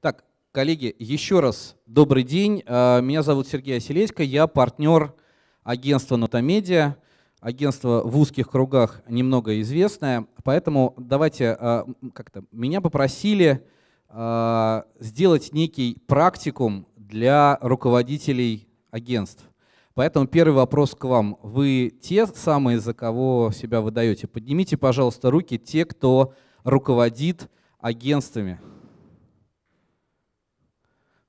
Так, коллеги, еще раз добрый день. А, меня зовут Сергей Оселесько, я партнер агентства Нотамедиа. Агентство в узких кругах немного известное, поэтому давайте а, как-то меня попросили а, сделать некий практикум для руководителей агентств. Поэтому первый вопрос к вам. Вы те самые, за кого себя выдаете? Поднимите, пожалуйста, руки те, кто руководит агентствами.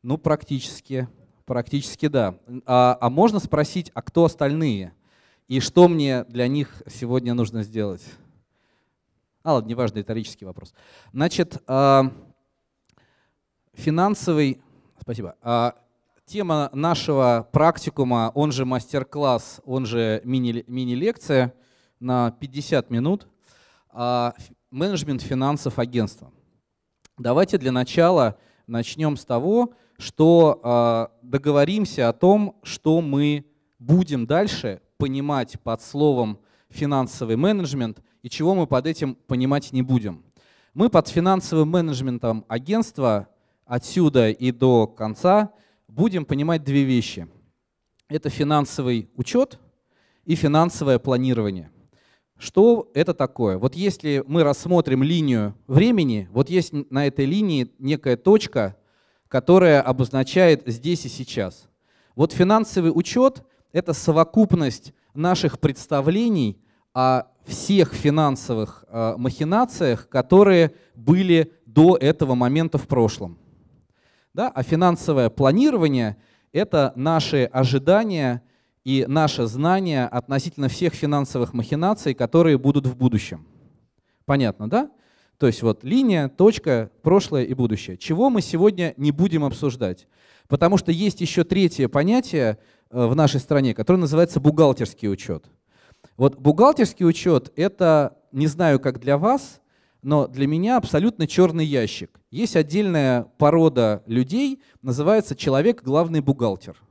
Ну, практически, практически да. А, а можно спросить, а кто остальные? И что мне для них сегодня нужно сделать? А, ладно, неважно, риторический вопрос. Значит, а, финансовый... Спасибо. А, тема нашего практикума, он же мастер-класс, он же мини-лекция на 50 минут. А, менеджмент финансов агентства. Давайте для начала начнем с того, что э, договоримся о том, что мы будем дальше понимать под словом финансовый менеджмент и чего мы под этим понимать не будем. Мы под финансовым менеджментом агентства отсюда и до конца будем понимать две вещи. Это финансовый учет и финансовое планирование. Что это такое? Вот если мы рассмотрим линию времени, вот есть на этой линии некая точка, которое обозначает здесь и сейчас. Вот финансовый учет — это совокупность наших представлений о всех финансовых э, махинациях, которые были до этого момента в прошлом. Да? А финансовое планирование — это наши ожидания и наше знание относительно всех финансовых махинаций, которые будут в будущем. Понятно, да? То есть вот линия, точка, прошлое и будущее. Чего мы сегодня не будем обсуждать? Потому что есть еще третье понятие э, в нашей стране, которое называется бухгалтерский учет. Вот бухгалтерский учет — это, не знаю, как для вас, но для меня абсолютно черный ящик. Есть отдельная порода людей, называется человек-главный бухгалтер —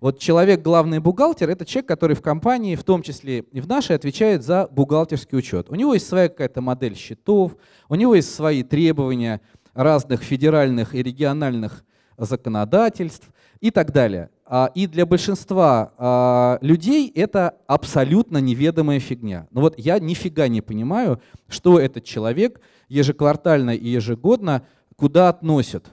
вот человек, главный бухгалтер, это человек, который в компании, в том числе и в нашей, отвечает за бухгалтерский учет. У него есть своя какая-то модель счетов, у него есть свои требования разных федеральных и региональных законодательств и так далее. А, и для большинства а, людей это абсолютно неведомая фигня. Но ну вот я нифига не понимаю, что этот человек ежеквартально и ежегодно куда относит.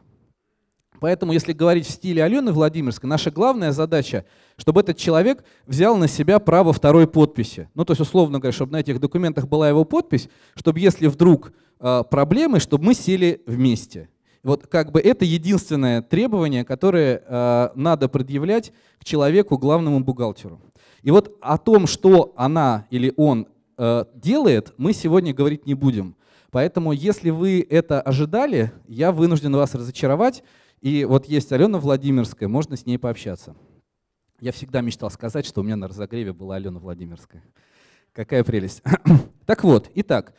Поэтому, если говорить в стиле Алены Владимирской, наша главная задача, чтобы этот человек взял на себя право второй подписи. Ну, то есть, условно говоря, чтобы на этих документах была его подпись, чтобы если вдруг э, проблемы, чтобы мы сели вместе. Вот как бы это единственное требование, которое э, надо предъявлять к человеку, главному бухгалтеру. И вот о том, что она или он э, делает, мы сегодня говорить не будем. Поэтому, если вы это ожидали, я вынужден вас разочаровать. И вот есть Алена Владимирская, можно с ней пообщаться. Я всегда мечтал сказать, что у меня на разогреве была Алена Владимирская. Какая прелесть. так вот, итак,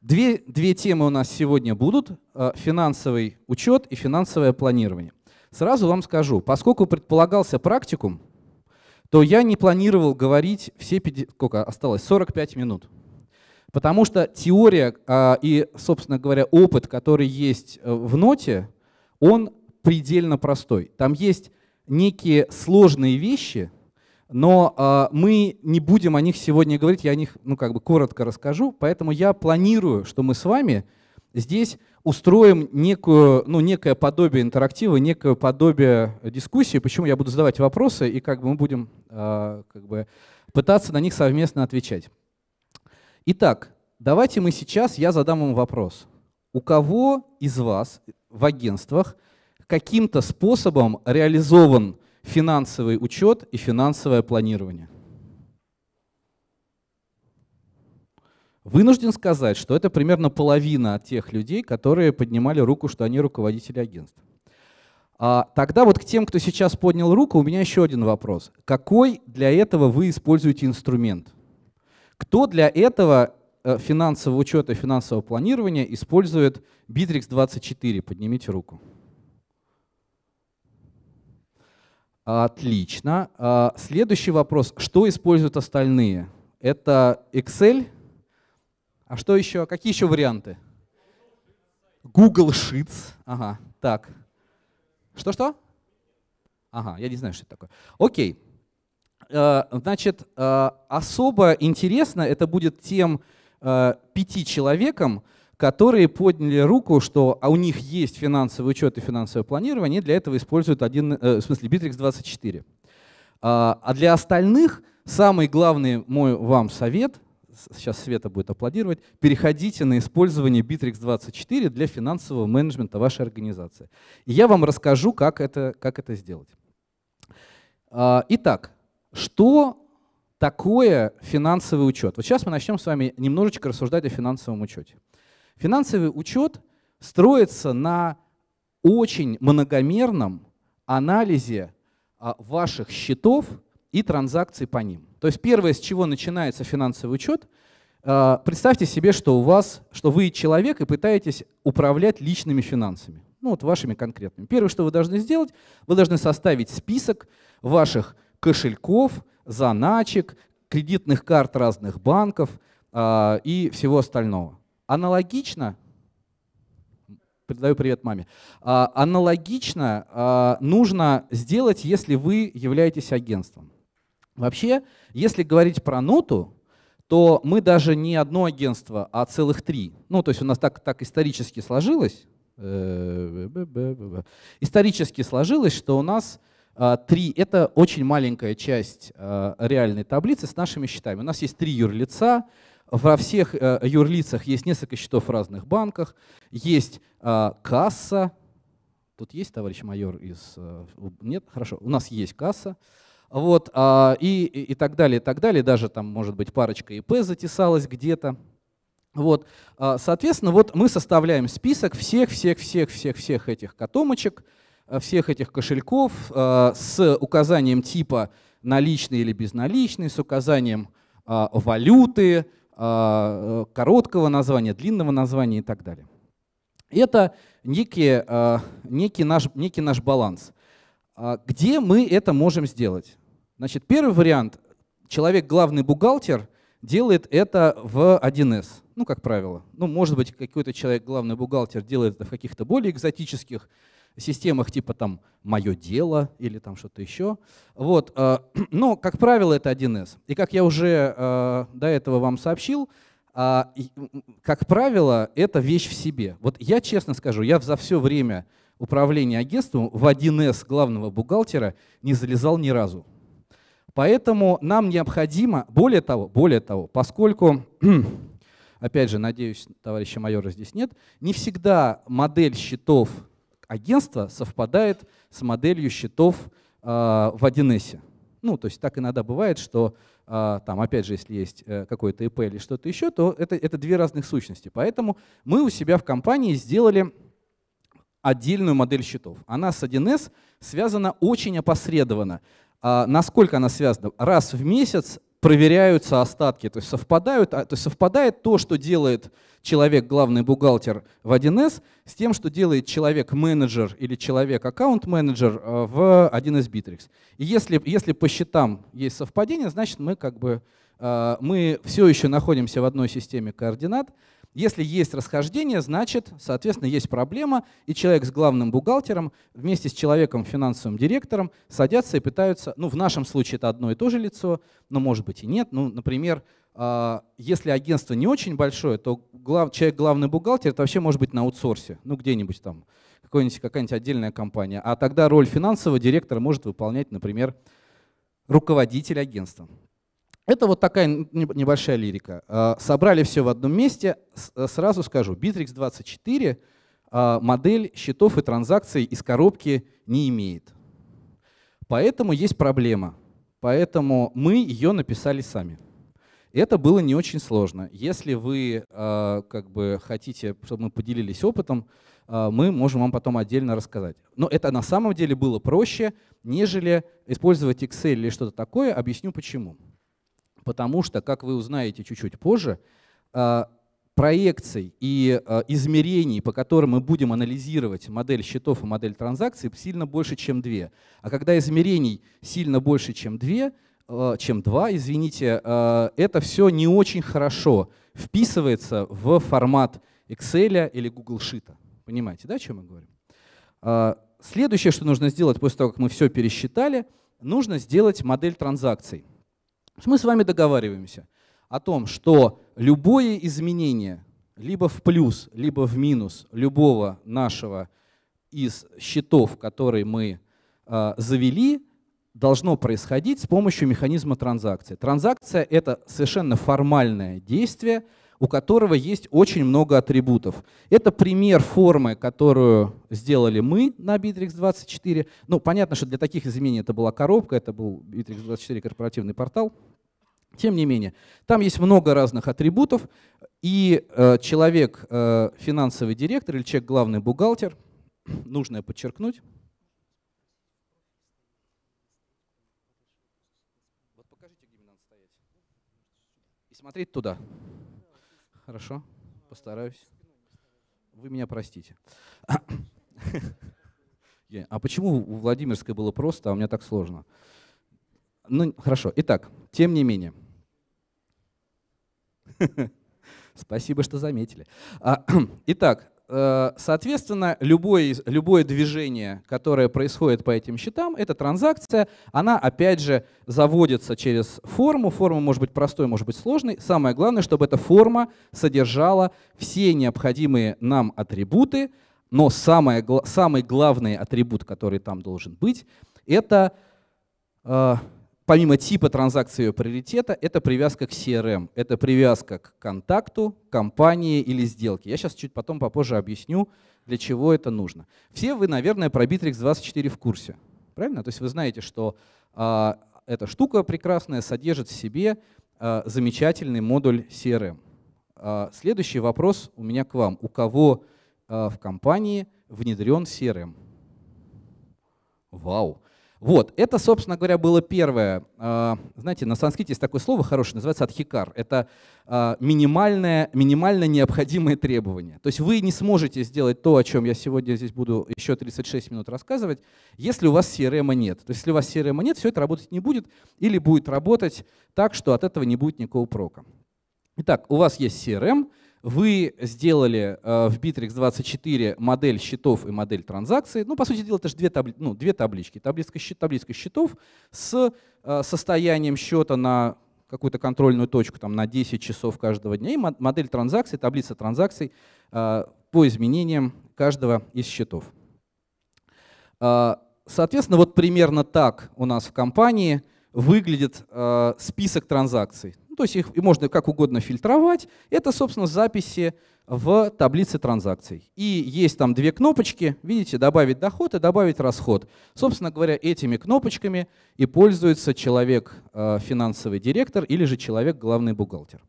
две, две темы у нас сегодня будут. Э, финансовый учет и финансовое планирование. Сразу вам скажу, поскольку предполагался практикум, то я не планировал говорить все 50, сколько осталось, 45 минут. Потому что теория а, и, собственно говоря, опыт, который есть э, в ноте, он предельно простой. Там есть некие сложные вещи, но э, мы не будем о них сегодня говорить, я о них ну, как бы коротко расскажу, поэтому я планирую, что мы с вами здесь устроим некую, ну, некое подобие интерактива, некое подобие дискуссии, почему я буду задавать вопросы, и как бы мы будем э, как бы пытаться на них совместно отвечать. Итак, давайте мы сейчас, я задам вам вопрос. У кого из вас в агентствах каким-то способом реализован финансовый учет и финансовое планирование. Вынужден сказать, что это примерно половина от тех людей, которые поднимали руку, что они руководители агентств. А, тогда вот к тем, кто сейчас поднял руку, у меня еще один вопрос. Какой для этого вы используете инструмент? Кто для этого э, финансового учета, финансового планирования использует Bittrex 24? Поднимите руку. Отлично. А, следующий вопрос. Что используют остальные? Это Excel. А что еще? Какие еще варианты? Google Sheets. Ага, так. Что-что? Ага, я не знаю, что это такое. Окей. А, значит, а, особо интересно это будет тем пяти человекам, которые подняли руку, что а у них есть финансовый учет и финансовое планирование, и для этого используют один, э, в смысле Bittrex 24. А, а для остальных самый главный мой вам совет, сейчас Света будет аплодировать, переходите на использование Bittrex 24 для финансового менеджмента вашей организации. И я вам расскажу, как это, как это сделать. А, итак, что такое финансовый учет? Вот сейчас мы начнем с вами немножечко рассуждать о финансовом учете. Финансовый учет строится на очень многомерном анализе а, ваших счетов и транзакций по ним. То есть первое, с чего начинается финансовый учет, а, представьте себе, что у вас, что вы человек и пытаетесь управлять личными финансами, ну вот вашими конкретными. Первое, что вы должны сделать, вы должны составить список ваших кошельков, заначек, кредитных карт разных банков а, и всего остального. Аналогично, передаю привет маме, а, аналогично а, нужно сделать, если вы являетесь агентством. Вообще, если говорить про ноту, то мы даже не одно агентство, а целых три. Ну, то есть у нас так, так исторически сложилось, э, исторически сложилось, что у нас а, три — это очень маленькая часть реальной таблицы с нашими счетами. У нас есть три юрлица, во всех э, юрлицах есть несколько счетов в разных банках, есть э, касса. Тут есть товарищ майор из... Э, нет? Хорошо. У нас есть касса. Вот, э, и, и так далее, и так далее. Даже там, может быть, парочка ИП затесалась где-то. Вот, э, соответственно, вот мы составляем список всех-всех-всех-всех-всех этих котомочек, э, всех этих кошельков э, с указанием типа наличный или безналичный, с указанием э, валюты, а, э, короткого названия, длинного названия и так далее. Это некий, а, некий, наш, некий наш баланс. А, где мы это можем сделать? Значит, первый вариант. Человек, главный бухгалтер, делает это в 1С. Ну, как правило. Ну, может быть, какой-то человек, главный бухгалтер, делает это в каких-то более экзотических системах типа там «Мое дело» или там что-то еще. Вот. Э, но, как правило, это 1С. И как я уже э, до этого вам сообщил, а, как правило, это вещь в себе. Вот я честно скажу, я за все время управления агентством в 1С главного бухгалтера не залезал ни разу. Поэтому нам необходимо, более того, более того, поскольку, опять же, надеюсь, товарища майора здесь нет, не всегда модель счетов агентства совпадает с моделью счетов э, в 1С. Ну, то есть так иногда бывает, что э, там, опять же, если есть э, какой то ИП или что-то еще, то это, это две разных сущности. Поэтому мы у себя в компании сделали отдельную модель счетов. Она с 1С связана очень опосредованно. А, насколько она связана? Раз в месяц проверяются остатки, то есть совпадают, а, то есть совпадает то, что делает человек главный бухгалтер в 1С с тем, что делает человек-менеджер или человек-аккаунт-менеджер э, в 1С Bittrex. И если, если по счетам есть совпадение, значит мы как бы э, мы все еще находимся в одной системе координат, если есть расхождение, значит, соответственно, есть проблема, и человек с главным бухгалтером вместе с человеком, финансовым директором садятся и пытаются, ну, в нашем случае это одно и то же лицо, но может быть и нет. Ну, например, а, если агентство не очень большое, то глав, человек главный бухгалтер это вообще может быть на аутсорсе, ну, где-нибудь там, какая-нибудь какая отдельная компания. А тогда роль финансового директора может выполнять, например, руководитель агентства. Это вот такая небольшая лирика. А, собрали все в одном месте. Э, сразу скажу, Bittrex 24 а, модель счетов и транзакций из коробки не имеет. Поэтому есть проблема. Поэтому мы ее написали сами. Это было не очень сложно. Если вы а, как бы хотите, чтобы мы поделились опытом, мы можем вам потом отдельно рассказать. Но это на самом деле было проще, нежели использовать Excel или что-то такое. Объясню почему потому что, как вы узнаете чуть-чуть позже, а, проекций и а, измерений, по которым мы будем анализировать модель счетов и модель транзакций, сильно больше, чем две. А когда измерений сильно больше, чем две, а, чем два, извините, это все не очень хорошо вписывается в формат Excel или Google Sheet. Понимаете, да, о чем мы говорим? Следующее, что нужно сделать после того, как мы все пересчитали, нужно сделать модель транзакций. Мы с вами договариваемся о том, что любое изменение либо в плюс, либо в минус любого нашего из счетов, которые мы э, завели, должно происходить с помощью механизма транзакции. Транзакция — это совершенно формальное действие — у которого есть очень много атрибутов. Это пример формы, которую сделали мы на Bittrex 24. Ну, понятно, что для таких изменений это была коробка, это был Bittrex 24 корпоративный портал. Тем не менее, там есть много разных атрибутов, и э, человек, э, финансовый директор или человек, главный бухгалтер, нужно подчеркнуть, смотреть туда хорошо, постараюсь. Вы меня простите. А почему у Владимирской было просто, а у меня так сложно? Ну, хорошо. Итак, тем не менее. Спасибо, что заметили. А, итак, Э, соответственно, любое, любое движение, которое происходит по этим счетам, эта транзакция, она опять же заводится через форму. Форма может быть простой, может быть сложной. Самое главное, чтобы эта форма содержала все необходимые нам атрибуты, но самое, самый главный атрибут, который там должен быть, это э, помимо типа транзакции и приоритета, это привязка к CRM, это привязка к контакту, компании или сделке. Я сейчас чуть потом попозже объясню, для чего это нужно. Все вы, наверное, про Bittrex24 в курсе, правильно? То есть вы знаете, что э, эта штука прекрасная содержит в себе э, замечательный модуль CRM. Э, а, следующий вопрос у меня к вам. У кого э, в компании внедрен CRM? Вау! Вот, это, собственно говоря, было первое. А, знаете, на санскрите есть такое слово хорошее, называется адхикар. Это а, минимальное, минимально необходимое требование. То есть вы не сможете сделать то, о чем я сегодня здесь буду еще 36 минут рассказывать, если у вас CRM -а нет. То есть если у вас CRM -а нет, все это работать не будет или будет работать так, что от этого не будет никакого прока. Итак, у вас есть CRM эм, — вы сделали э, в Bittrex 24 модель счетов и модель транзакций. Ну, по сути дела, это же две, табли ну, две таблички. Табличка, счет, табличка счетов с э, состоянием счета на какую-то контрольную точку там, на 10 часов каждого дня и модель транзакций, таблица транзакций э, по изменениям каждого из счетов. Э, соответственно, вот примерно так у нас в компании выглядит э, список транзакций. Ну, то есть их можно как угодно фильтровать. Это, собственно, записи в таблице транзакций. И есть там две кнопочки, видите, добавить доход и добавить расход. Собственно говоря, этими кнопочками и пользуется человек э, финансовый директор или же человек главный бухгалтер.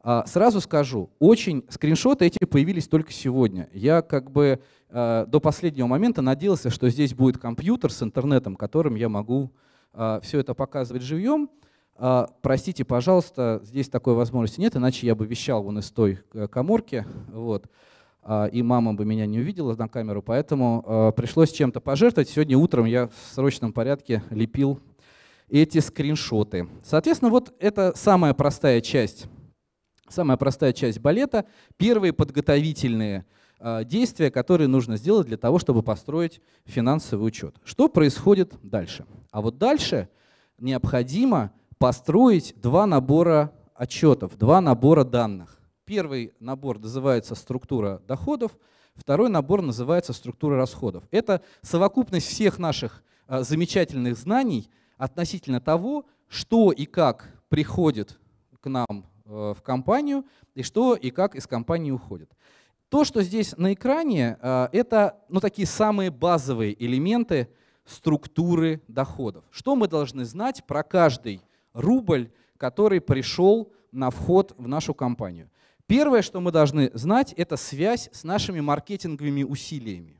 А, сразу скажу, очень скриншоты эти появились только сегодня. Я как бы э, до последнего момента надеялся, что здесь будет компьютер с интернетом, которым я могу э, все это показывать живьем. А, простите, пожалуйста, здесь такой возможности нет, иначе я бы вещал вон из той э, коморки, вот, а, и мама бы меня не увидела на камеру, поэтому а, пришлось чем-то пожертвовать. Сегодня утром я в срочном порядке лепил эти скриншоты. Соответственно, вот это самая простая часть, самая простая часть балета, первые подготовительные действия, которые нужно сделать для того, чтобы построить финансовый учет. Что происходит дальше? А вот дальше необходимо построить два набора отчетов, два набора данных. Первый набор называется структура доходов, второй набор называется структура расходов. Это совокупность всех наших а, замечательных знаний относительно того, что и как приходит к нам э, в компанию и что и как из компании уходит. То, что здесь на экране, э, это ну, такие самые базовые элементы структуры доходов. Что мы должны знать про каждый рубль, который пришел на вход в нашу компанию. Первое, что мы должны знать, это связь с нашими маркетинговыми усилиями.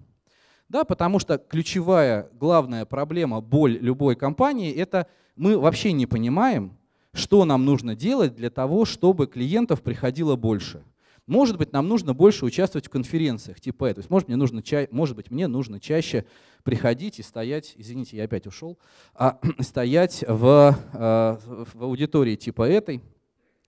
Да, потому что ключевая, главная проблема, боль любой компании – это мы вообще не понимаем, что нам нужно делать для того, чтобы клиентов приходило больше – может быть, нам нужно больше участвовать в конференциях типа этого. То есть, может, мне нужно ча- может быть, мне нужно чаще приходить и стоять, извините, я опять ушел, а, стоять в, а, в аудитории типа этой.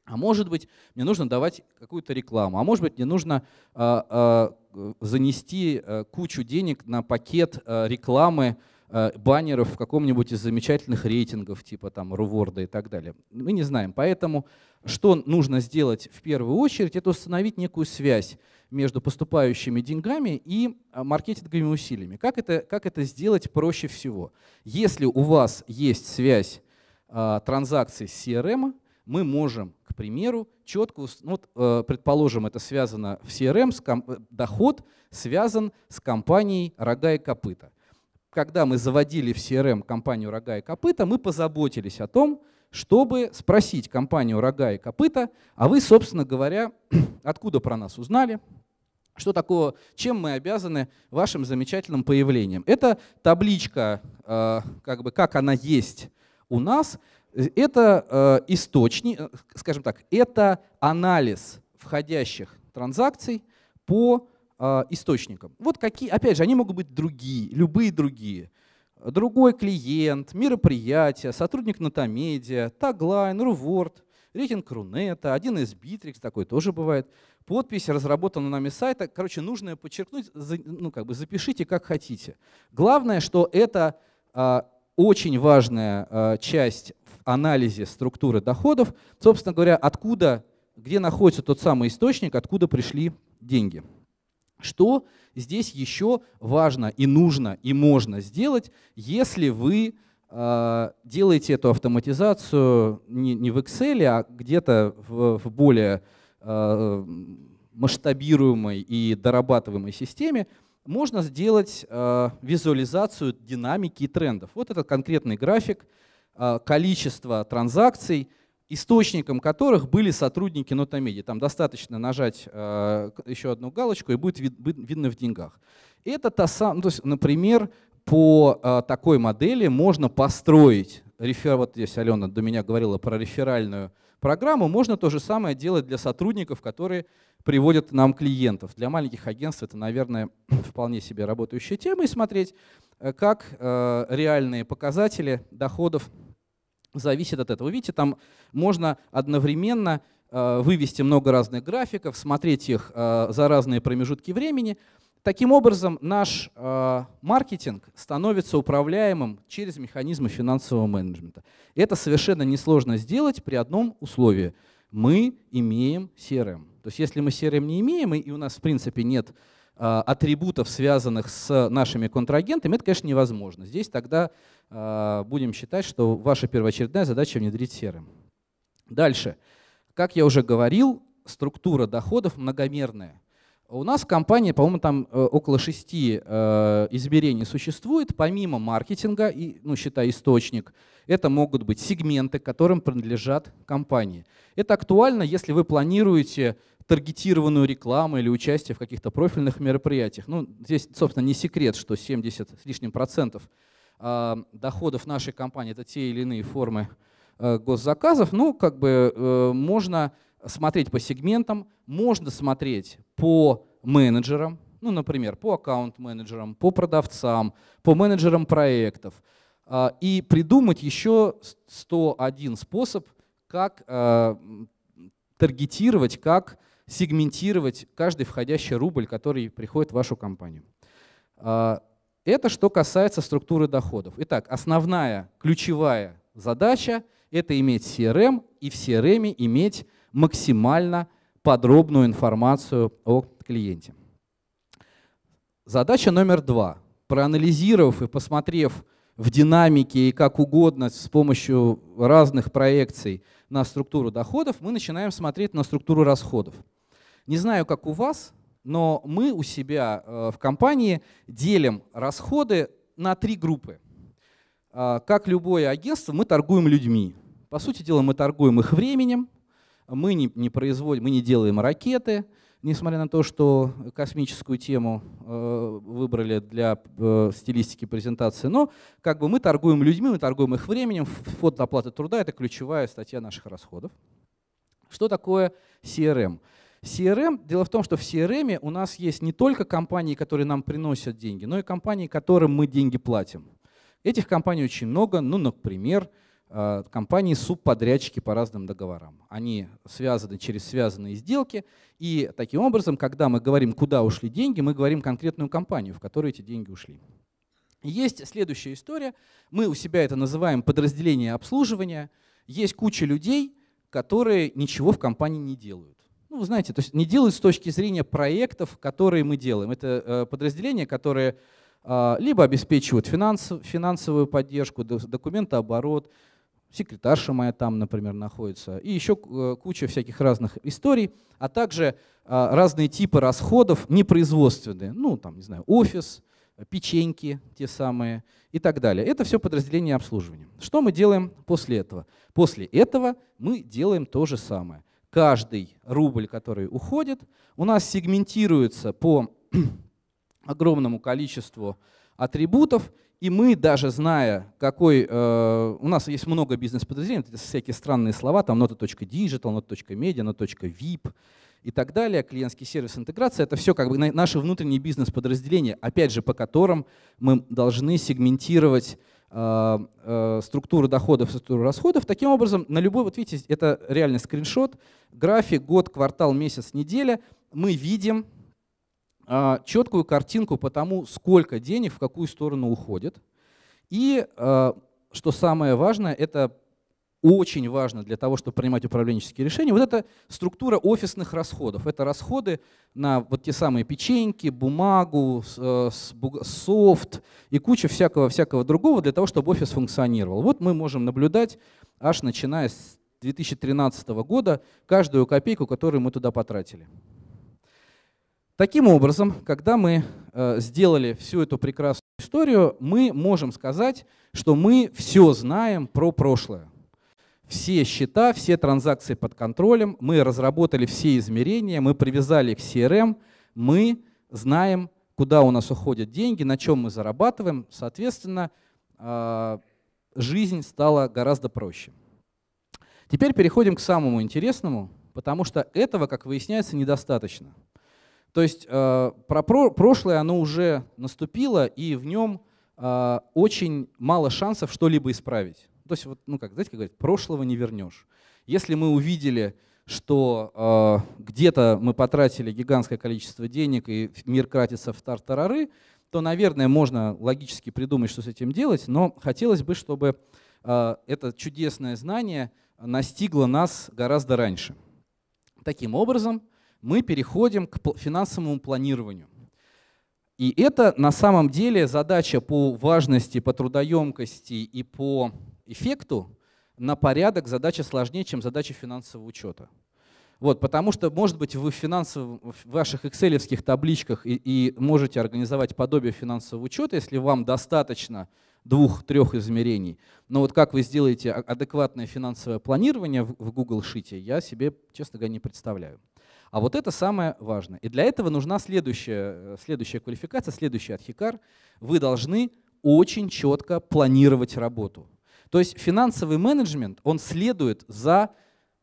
А может быть, мне нужно давать какую-то рекламу. А может быть, мне нужно а, а, занести а, кучу денег на пакет а, рекламы, Э, баннеров в каком-нибудь из замечательных рейтингов, типа там Руворда и так далее. Мы не знаем. Поэтому что нужно сделать в первую очередь, это установить некую связь между поступающими деньгами и э, маркетинговыми усилиями. Как это, как это сделать проще всего? Если у вас есть связь э, транзакций с CRM, эм, мы можем, к примеру, четко, ну, вот, э, предположим, это связано в CRM, эм, с доход связан с компанией «Рога и копыта» когда мы заводили в CRM эм компанию «Рога и копыта», мы позаботились о том, чтобы спросить компанию «Рога и копыта», а вы, собственно говоря, откуда про нас узнали, что такое, чем мы обязаны вашим замечательным появлением. Это табличка, э, как бы как она есть у нас, это э, источник, э, скажем так, это анализ входящих транзакций по а, источником. Вот какие, опять же, они могут быть другие, любые другие. Другой клиент, мероприятие, сотрудник Натомедиа, Таглайн, Руворд, рейтинг Рунета, один из Битрикс, такой тоже бывает. Подпись разработана нами сайта. Короче, нужно подчеркнуть, ну как бы запишите как хотите. Главное, что это а, очень важная а, часть в анализе структуры доходов. Собственно говоря, откуда, где находится тот самый источник, откуда пришли деньги. Что здесь еще важно и нужно и можно сделать, если вы э, делаете эту автоматизацию не, не в Excel, а где-то в, в более э, масштабируемой и дорабатываемой системе, можно сделать э, визуализацию динамики и трендов. Вот этот конкретный график, э, количество транзакций – источником которых были сотрудники Нотамеди. Там достаточно нажать э, еще одну галочку, и будет вид, видно в деньгах. Это та сам, ну, то есть, например, по э, такой модели можно построить, рефер, вот здесь Алена до меня говорила про реферальную программу, можно то же самое делать для сотрудников, которые приводят нам клиентов. Для маленьких агентств это, наверное, вполне себе работающая тема, и смотреть, э, как э, реальные показатели доходов зависит от этого. Видите, там можно одновременно э, вывести много разных графиков, смотреть их э, за разные промежутки времени. Таким образом, наш э, маркетинг становится управляемым через механизмы финансового менеджмента. Это совершенно несложно сделать при одном условии. Мы имеем CRM. Эм. То есть если мы CRM эм не имеем, и у нас в принципе нет атрибутов, связанных с нашими контрагентами, это, конечно, невозможно. Здесь тогда Э, будем считать, что ваша первоочередная задача внедрить серым. Дальше. Как я уже говорил, структура доходов многомерная. У нас в компании, по-моему, там э, около шести э, измерений существует, помимо маркетинга, и, ну, считай, источник. Это могут быть сегменты, которым принадлежат компании. Это актуально, если вы планируете таргетированную рекламу или участие в каких-то профильных мероприятиях. Ну, здесь, собственно, не секрет, что 70 с лишним процентов – доходов нашей компании, это те или иные формы э, госзаказов, ну, как бы э, можно смотреть по сегментам, можно смотреть по менеджерам, ну, например, по аккаунт-менеджерам, по продавцам, по менеджерам проектов, а, и придумать еще 101 способ, как э, таргетировать, как сегментировать каждый входящий рубль, который приходит в вашу компанию. А, это что касается структуры доходов. Итак, основная, ключевая задача – это иметь CRM и в CRM иметь максимально подробную информацию о клиенте. Задача номер два. Проанализировав и посмотрев в динамике и как угодно с помощью разных проекций на структуру доходов, мы начинаем смотреть на структуру расходов. Не знаю, как у вас, но мы у себя э, в компании делим расходы на три группы. А, как любое агентство, мы торгуем людьми. По сути дела, мы торгуем их временем, мы не, не производим, мы не делаем ракеты, несмотря на то, что космическую тему э, выбрали для э, стилистики презентации, но как бы мы торгуем людьми, мы торгуем их временем. Фонд оплаты труда — это ключевая статья наших расходов. Что такое CRM? CRM, дело в том, что в CRM у нас есть не только компании, которые нам приносят деньги, но и компании, которым мы деньги платим. Этих компаний очень много. Ну, например, э, компании-субподрядчики по разным договорам. Они связаны через связанные сделки. И таким образом, когда мы говорим, куда ушли деньги, мы говорим конкретную компанию, в которую эти деньги ушли. Есть следующая история. Мы у себя это называем подразделение обслуживания. Есть куча людей, которые ничего в компании не делают ну, вы знаете, то есть не делают с точки зрения проектов, которые мы делаем. Это э, подразделение, которое а, либо обеспечивает финансовую поддержку, документооборот, секретарша моя там, например, находится, и еще э, куча всяких разных историй, а также а, разные типы расходов непроизводственные, ну, там, не знаю, офис, печеньки те самые и так далее. Это все подразделение обслуживания. Что мы делаем после этого? После этого мы делаем то же самое каждый рубль, который уходит, у нас сегментируется по огромному количеству атрибутов, и мы, даже зная, какой... Э, у нас есть много бизнес-подразделений, это всякие странные слова, там nota.digital, nota.media, nota.vip и так далее, клиентский сервис интеграция, это все как бы наши внутренние бизнес-подразделения, опять же, по которым мы должны сегментировать Э, э, структуры доходов структуры расходов. Таким образом, на любой, вот видите, это реальный скриншот, график, год, квартал, месяц, неделя, мы видим э, четкую картинку по тому, сколько денег в какую сторону уходит. И, что самое важное, это очень важно для того, чтобы принимать управленческие решения, вот эта структура офисных расходов. Это расходы на вот те самые печеньки, бумагу, э, софт и куча всякого-всякого другого для того, чтобы офис функционировал. Вот мы можем наблюдать аж начиная с 2013 года каждую копейку, которую мы туда потратили. Таким образом, когда мы э, сделали всю эту прекрасную историю, мы можем сказать, что мы все знаем про прошлое все счета, все транзакции под контролем, мы разработали все измерения, мы привязали к CRM, мы знаем, куда у нас уходят деньги, на чем мы зарабатываем. Соответственно, а, жизнь стала гораздо проще. Теперь переходим к самому интересному, потому что этого, как выясняется, недостаточно. То есть а, про, прошлое оно уже наступило, и в нем а, очень мало шансов что-либо исправить то есть, вот, ну как, знаете, как говорят, прошлого не вернешь. Если мы увидели, что э, где-то мы потратили гигантское количество денег, и мир кратится в тар-тарары, то, наверное, можно логически придумать, что с этим делать, но хотелось бы, чтобы э, это чудесное знание настигло нас гораздо раньше. Таким образом, мы переходим к финансовому планированию. И это на самом деле задача по важности, по трудоемкости и по эффекту на порядок задача сложнее, чем задача финансового учета. Вот, потому что, может быть, вы в, финансовом, в ваших экселевских табличках и, и можете организовать подобие финансового учета, если вам достаточно двух-трех измерений. Но вот как вы сделаете а, адекватное финансовое планирование в Google Sheet, я себе, честно говоря, не представляю. А вот это самое важное. И для этого нужна следующая, э, следующая квалификация, следующий архикар. Вы должны очень четко планировать работу. То есть финансовый менеджмент, он следует за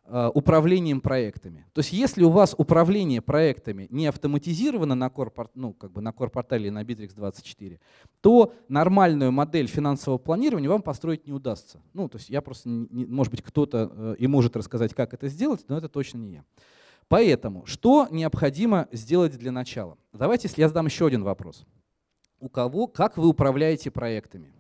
э, управлением проектами. То есть если у вас управление проектами не автоматизировано на, корпор, ну, как бы на корпортале на Bittrex24, то нормальную модель финансового планирования вам построить не удастся. Ну, то есть я просто, не, может быть, кто-то э, и может рассказать, как это сделать, но это точно не я. Поэтому что необходимо сделать для начала? Давайте, если я задам еще один вопрос. У кого, как вы управляете проектами?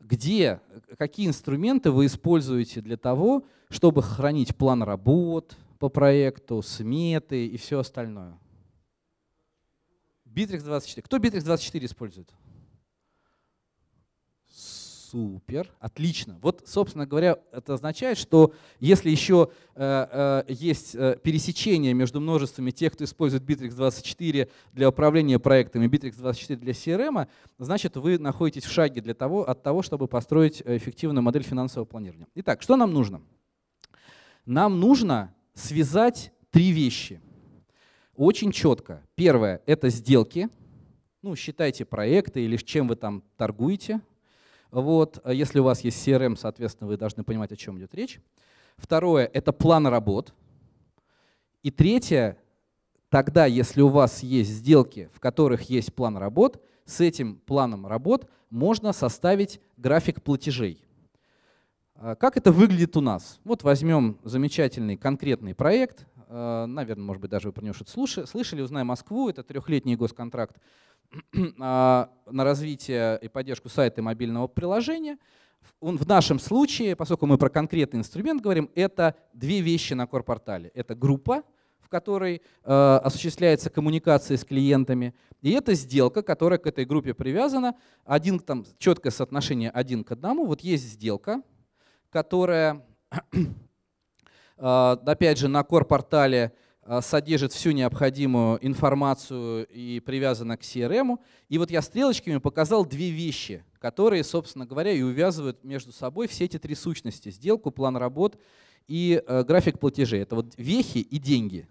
где, э, какие инструменты вы используете для того, чтобы хранить план работ по проекту, сметы и все остальное. Bittrex 24. Кто Bittrex 24 использует? Супер, отлично. Вот, собственно говоря, это означает, что если еще э, э, есть э, пересечение между множествами тех, кто использует Bittrex 24 для управления проектами, Bittrex 24 для CRM, эм, значит, вы находитесь в шаге для того, от того, чтобы построить эффективную модель финансового планирования. Итак, что нам нужно? Нам нужно связать три вещи. Очень четко. Первое — это сделки. Ну, считайте проекты или чем вы там торгуете, вот, э, если у вас есть CRM, соответственно, вы должны понимать, о чем идет речь. Второе — это план работ. И третье — тогда, если у вас есть сделки, в которых есть план работ, с этим планом работ можно составить график платежей. А как это выглядит у нас? Вот возьмем замечательный конкретный проект, Э, наверное, может быть, даже вы про него что-то слышали, «Узнай Москву», это трехлетний госконтракт а, на развитие и поддержку сайта и мобильного приложения. Он в нашем случае, поскольку мы про конкретный инструмент говорим, это две вещи на корпортале. Это группа, в которой э, осуществляется коммуникация с клиентами, и это сделка, которая к этой группе привязана. Один, там четкое соотношение один к одному. Вот есть сделка, которая А, опять же, на core-портале а, содержит всю необходимую информацию и привязана к CRM. Эм. И вот я стрелочками показал две вещи, которые, собственно говоря, и увязывают между собой все эти три сущности. Сделку, план работ и э, график платежей. Это вот вехи и деньги.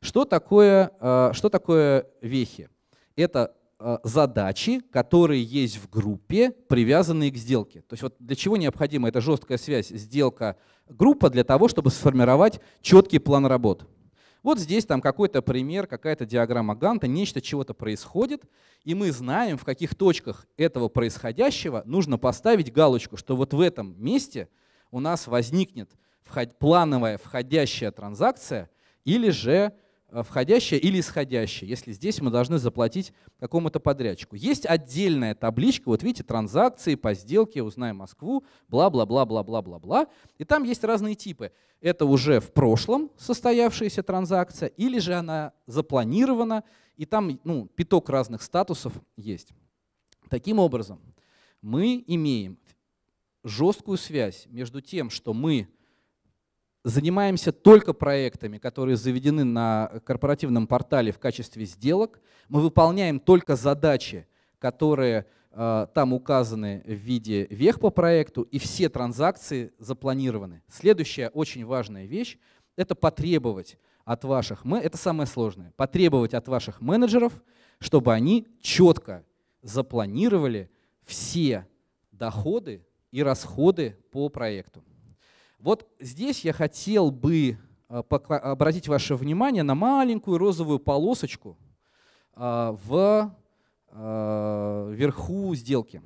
Что такое, э, что такое вехи? Это Э, задачи, которые есть в группе, привязанные к сделке. То есть вот для чего необходима эта жесткая связь сделка-группа? Для того, чтобы сформировать четкий план работ. Вот здесь там какой-то пример, какая-то диаграмма Ганта, нечто чего-то происходит, и мы знаем, в каких точках этого происходящего нужно поставить галочку, что вот в этом месте у нас возникнет плановая входящая транзакция или же Э, входящая или исходящая, если здесь мы должны заплатить какому-то подрядчику. Есть отдельная табличка, вот видите, транзакции по сделке, узнаем Москву, бла-бла-бла-бла-бла-бла-бла. И там есть разные типы. Это уже в прошлом состоявшаяся транзакция, или же она запланирована, и там ну, пяток разных статусов есть. Таким образом, мы имеем жесткую связь между тем, что мы занимаемся только проектами, которые заведены на корпоративном портале в качестве сделок. Мы выполняем только задачи, которые э, там указаны в виде вех по проекту, и все транзакции запланированы. Следующая очень важная вещь — это потребовать от ваших, это самое сложное, потребовать от ваших менеджеров, чтобы они четко запланировали все доходы и расходы по проекту. Вот здесь я хотел бы э, обратить ваше внимание на маленькую розовую полосочку э, в э, верху сделки.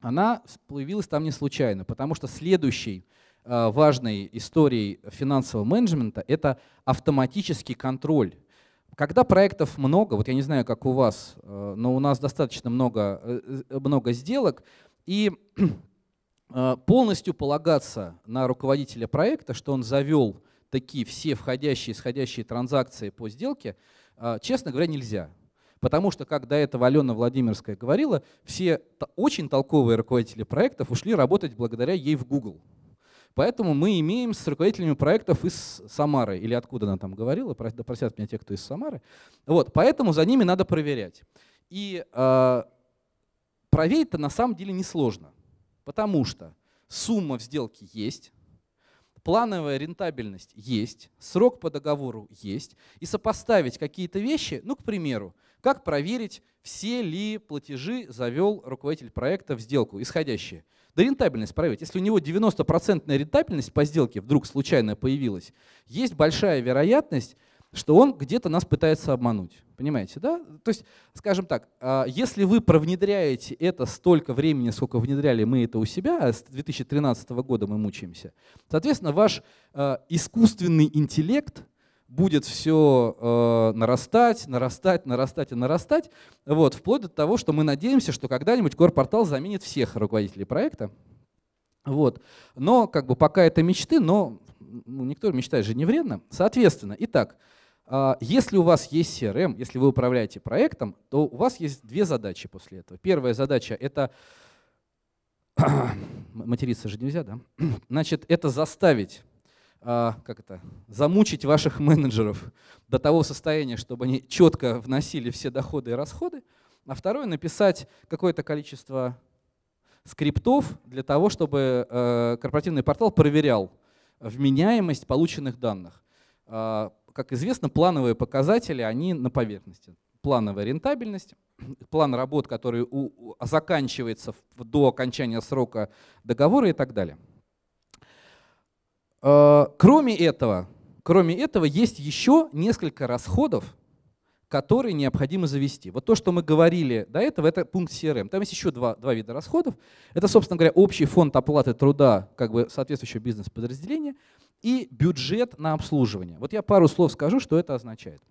Она появилась там не случайно, потому что следующей важной историей финансового менеджмента это автоматический контроль. Когда проектов много, вот я не знаю, как у вас, но у нас достаточно много, много сделок, и Э, полностью полагаться на руководителя проекта, что он завел такие все входящие и исходящие транзакции по сделке, э, честно говоря, нельзя. Потому что, как до этого Алена Владимирская говорила, все очень толковые руководители проектов ушли работать благодаря ей в Google. Поэтому мы имеем с руководителями проектов из Самары, или откуда она там говорила, да просят меня те, кто из Самары. Вот, поэтому за ними надо проверять. И э, проверить-то на самом деле несложно. Потому что сумма в сделке есть, плановая рентабельность есть, срок по договору есть, и сопоставить какие-то вещи, ну, к примеру, как проверить, все ли платежи завел руководитель проекта в сделку, исходящие. Да рентабельность проверить. Если у него 90% рентабельность по сделке вдруг случайно появилась, есть большая вероятность, что он где-то нас пытается обмануть. Понимаете, да? То есть, скажем так, а, если вы провнедряете это столько времени, сколько внедряли мы это у себя, а с 2013 года мы мучаемся, соответственно, ваш а, искусственный интеллект будет все а, нарастать, нарастать, нарастать и нарастать, вот, вплоть до того, что мы надеемся, что когда-нибудь Корпортал заменит всех руководителей проекта. Вот. Но как бы пока это мечты, но ну, никто мечтает же не вредно. Соответственно, итак, а, если у вас есть CRM, если вы управляете проектом, то у вас есть две задачи после этого. Первая задача — это… Материться же нельзя, да? Значит, это заставить, а, как это, замучить ваших менеджеров до того состояния, чтобы они четко вносили все доходы и расходы. А второе — написать какое-то количество скриптов для того, чтобы э, корпоративный портал проверял вменяемость полученных данных а, как известно, плановые показатели, они на поверхности. Плановая рентабельность, план работ, который у, у, а заканчивается в, до окончания срока договора и так далее. Э, кроме этого, кроме этого, есть еще несколько расходов, которые необходимо завести. Вот то, что мы говорили до этого, это пункт CRM. Эм. Там есть еще два, два вида расходов. Это, собственно говоря, общий фонд оплаты труда как бы соответствующего бизнес-подразделения – и бюджет на обслуживание. Вот я пару слов скажу, что это означает.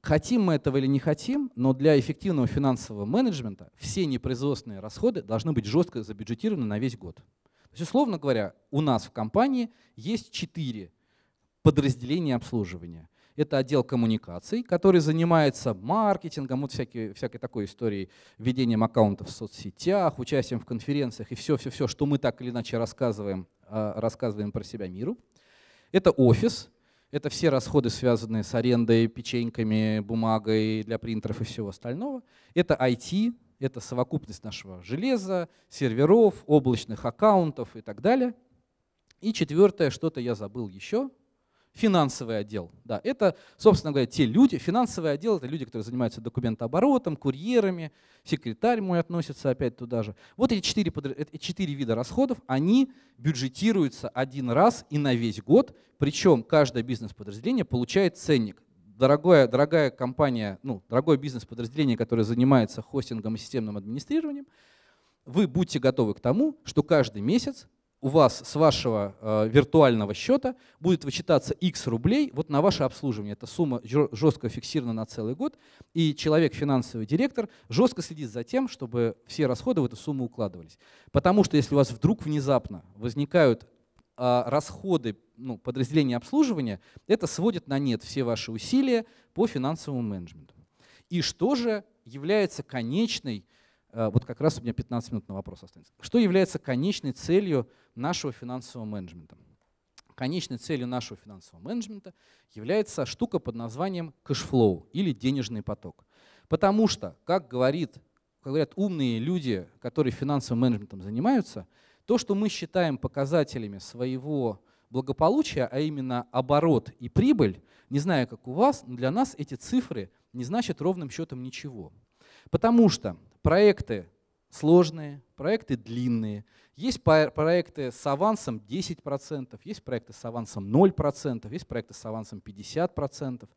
Хотим мы этого или не хотим, но для эффективного финансового менеджмента все непроизводственные расходы должны быть жестко забюджетированы на весь год. То есть, условно говоря, у нас в компании есть четыре подразделения обслуживания. Это отдел коммуникаций, который занимается маркетингом, вот всякие, всякой такой историей, ведением аккаунтов в соцсетях, участием в конференциях и все-все-все, что мы так или иначе рассказываем, а, рассказываем про себя миру. Это офис, это все расходы, связанные с арендой, печеньками, бумагой для принтеров и всего остального. Это IT, это совокупность нашего железа, серверов, облачных аккаунтов и так далее. И четвертое, что-то я забыл еще, финансовый отдел. Да, это, собственно говоря, те люди, финансовый отдел — это люди, которые занимаются документооборотом, курьерами, секретарь мой относится опять туда же. Вот эти четыре, эти четыре вида расходов, они бюджетируются один раз и на весь год, причем каждое бизнес-подразделение получает ценник. Дорогая, дорогая компания, ну, дорогое бизнес-подразделение, которое занимается хостингом и системным администрированием, вы будьте готовы к тому, что каждый месяц у вас с вашего э, виртуального счета будет вычитаться x рублей вот на ваше обслуживание. Эта сумма жестко фиксирована на целый год, и человек, финансовый директор, жестко следит за тем, чтобы все расходы в эту сумму укладывались. Потому что если у вас вдруг внезапно возникают э, расходы ну, подразделения обслуживания, это сводит на нет все ваши усилия по финансовому менеджменту. И что же является конечной Э, вот как раз у меня 15 минут на вопрос останется. Что является конечной целью нашего финансового менеджмента? Конечной целью нашего финансового менеджмента является штука под названием кэшфлоу или денежный поток. Потому что, как, говорит, как говорят умные люди, которые финансовым менеджментом занимаются, то, что мы считаем показателями своего благополучия, а именно оборот и прибыль, не знаю, как у вас, но для нас эти цифры не значат ровным счетом ничего. Потому что проекты сложные, проекты длинные. Есть проекты с авансом 10%, есть проекты с авансом 0%, есть проекты с авансом 50%.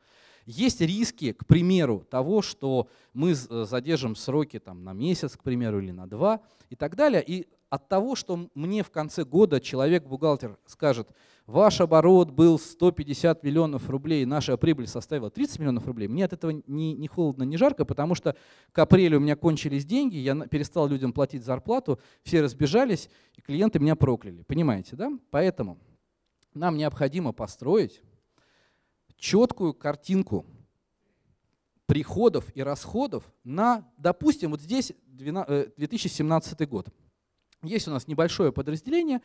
Есть риски, к примеру, того, что мы задержим сроки там, на месяц, к примеру, или на два и так далее. И от того, что мне в конце года человек-бухгалтер скажет, ваш оборот был 150 миллионов рублей, наша прибыль составила 30 миллионов рублей, мне от этого ни, ни холодно, ни жарко, потому что к апрелю у меня кончились деньги, я перестал людям платить зарплату, все разбежались, и клиенты меня прокляли. Понимаете, да? Поэтому нам необходимо построить четкую картинку приходов и расходов на, допустим, вот здесь 2017 э, год. Есть у нас небольшое подразделение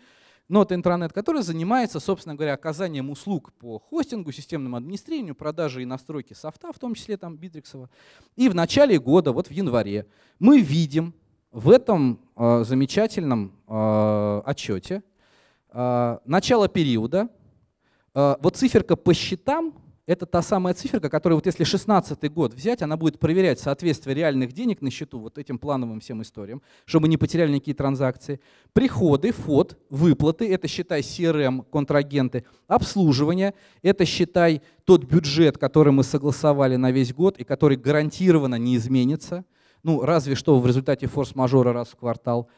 Not Intranet, которое занимается, собственно говоря, оказанием услуг по хостингу, системному администрированию, продаже и настройке софта, в том числе там Битриксова. И в начале года, вот в январе, мы видим в этом э, замечательном э, а, отчете э, а, начало периода, э, вот циферка по счетам это та самая циферка, которая вот если 16 год взять, она будет проверять соответствие реальных денег на счету вот этим плановым всем историям, чтобы не потеряли никакие транзакции. Приходы, ФОД, выплаты, это считай CRM, эм, контрагенты, обслуживание, это считай тот бюджет, который мы согласовали на весь год и который гарантированно не изменится, ну разве что в результате форс-мажора раз в квартал.